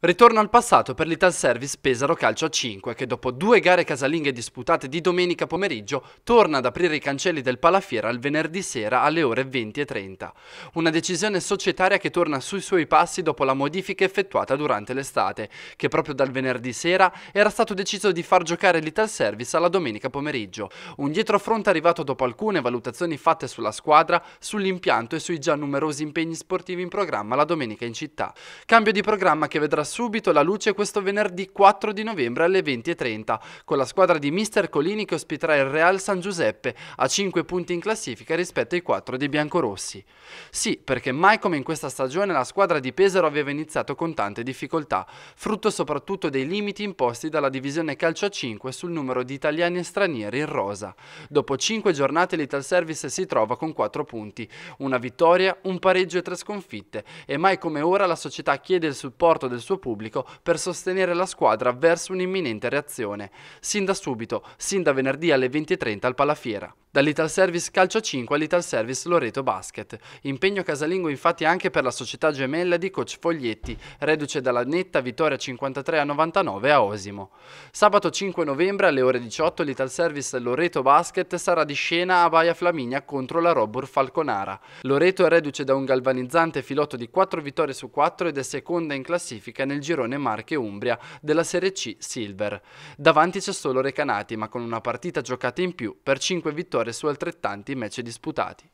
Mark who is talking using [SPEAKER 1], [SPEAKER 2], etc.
[SPEAKER 1] Ritorno al passato per l'Ital Service Pesaro Calcio a 5 che dopo due gare casalinghe disputate di domenica pomeriggio torna ad aprire i cancelli del Palafiera il venerdì sera alle ore 20.30. Una decisione societaria che torna sui suoi passi dopo la modifica effettuata durante l'estate che proprio dal venerdì sera era stato deciso di far giocare l'Ital Service alla domenica pomeriggio. Un dietrofront arrivato dopo alcune valutazioni fatte sulla squadra, sull'impianto e sui già numerosi impegni sportivi in programma la domenica in città. Cambio di programma che vedrà subito la luce questo venerdì 4 di novembre alle 20.30 con la squadra di Mister Colini che ospiterà il Real San Giuseppe a 5 punti in classifica rispetto ai 4 dei biancorossi. Sì, perché mai come in questa stagione la squadra di Pesaro aveva iniziato con tante difficoltà, frutto soprattutto dei limiti imposti dalla divisione calcio a 5 sul numero di italiani e stranieri in rosa. Dopo 5 giornate l'Ital Service si trova con 4 punti, una vittoria, un pareggio e 3 sconfitte e mai come ora la società chiede il supporto del suo pubblico per sostenere la squadra verso un'imminente reazione. Sin da subito, sin da venerdì alle 20.30 al Palafiera. Dall'Ital Service Calcio 5 all'Ital Service Loreto Basket. Impegno casalingo infatti anche per la società gemella di coach Foglietti, reduce dalla netta vittoria 53 a 99 a Osimo. Sabato 5 novembre alle ore 18 l'Ital Service Loreto Basket sarà di scena a Baia Flaminia contro la Robur Falconara. Loreto è reduce da un galvanizzante filotto di 4 vittorie su 4 ed è seconda in classifica nel girone Marche-Umbria della Serie C Silver. Davanti c'è solo Recanati, ma con una partita giocata in più per 5 vittorie su altrettanti match disputati.